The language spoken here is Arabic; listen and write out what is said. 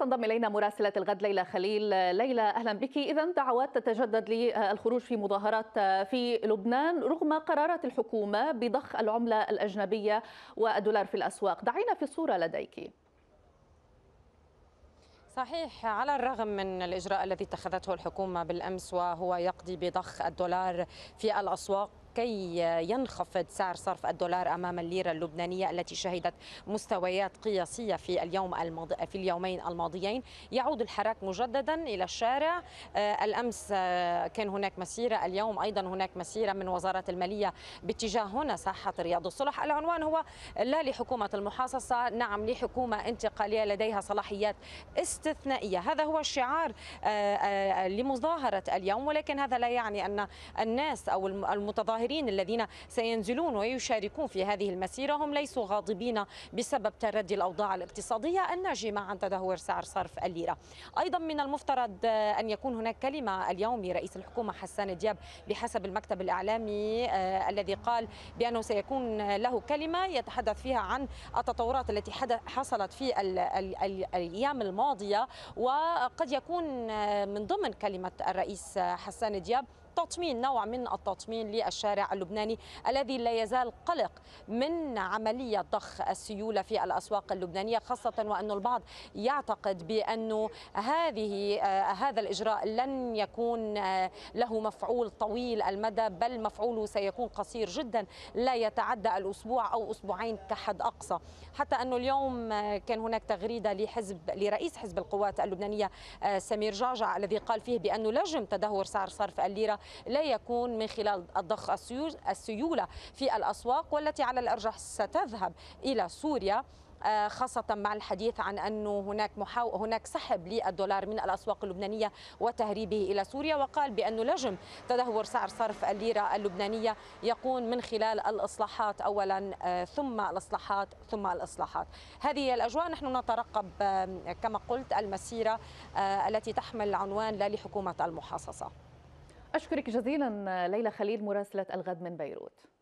تنضم الينا مراسله الغد ليلى خليل ليلى اهلا بك اذا دعوات تتجدد للخروج في مظاهرات في لبنان رغم قرارات الحكومه بضخ العمله الاجنبيه والدولار في الاسواق دعينا في صوره لديك صحيح على الرغم من الإجراء الذي اتخذته الحكومة بالأمس وهو يقضي بضخ الدولار في الأسواق كي ينخفض سعر صرف الدولار امام الليره اللبنانيه التي شهدت مستويات قياسيه في اليوم الماضي في اليومين الماضيين يعود الحراك مجددا الى الشارع آه، الامس آه، كان هناك مسيره اليوم ايضا هناك مسيره من وزاره الماليه باتجاه هنا ساحه رياض الصلح العنوان هو لا لحكومه المحاصصه نعم لحكومه انتقاليه لديها صلاحيات استثنائيه هذا هو الشعار آه، لمظاهره اليوم ولكن هذا لا يعني ان الناس او المتظاهرين المتظاهرين الذين سينزلون ويشاركون في هذه المسيرة هم ليسوا غاضبين بسبب تردي الأوضاع الاقتصادية الناجمة عن تدهور سعر صرف الليرة أيضا من المفترض أن يكون هناك كلمة اليوم لرئيس الحكومة حسان دياب بحسب المكتب الإعلامي آه، الذي قال بأنه سيكون له كلمة يتحدث فيها عن التطورات التي حصلت في الأيام الماضية وقد يكون آه، من ضمن كلمة الرئيس حسان دياب تطمين نوع من التطمين للشارع اللبناني الذي لا يزال قلق من عملية ضخ السيولة في الأسواق اللبنانية خاصة وأن البعض يعتقد بأنه هذه آه، هذا الإجراء لن يكون آه، له مفعول طويل المدى بل مفعوله سيكون قصير جدا لا يتعدى الأسبوع أو أسبوعين كحد أقصى حتى أنه اليوم آه، كان هناك تغريدة لحزب لرئيس حزب القوات اللبنانية سمير جعجع الذي قال فيه بأنه لجم تدهور سعر صرف الليرة لا يكون من خلال الضخ السيولة في الأسواق والتي على الأرجح ستذهب إلى سوريا آه، خاصة مع الحديث عن أنه هناك محاو... هناك سحب للدولار من الأسواق اللبنانية وتهريبه إلى سوريا وقال بأنه لجم تدهور سعر صرف الليرة اللبنانية يكون من خلال الإصلاحات أولا آه، ثم الإصلاحات ثم الإصلاحات هذه الأجواء نحن نترقب كما قلت المسيرة آه، التي تحمل عنوان لا لحكومة المحاصصة أشكرك جزيلا ليلى خليل مراسلة الغد من بيروت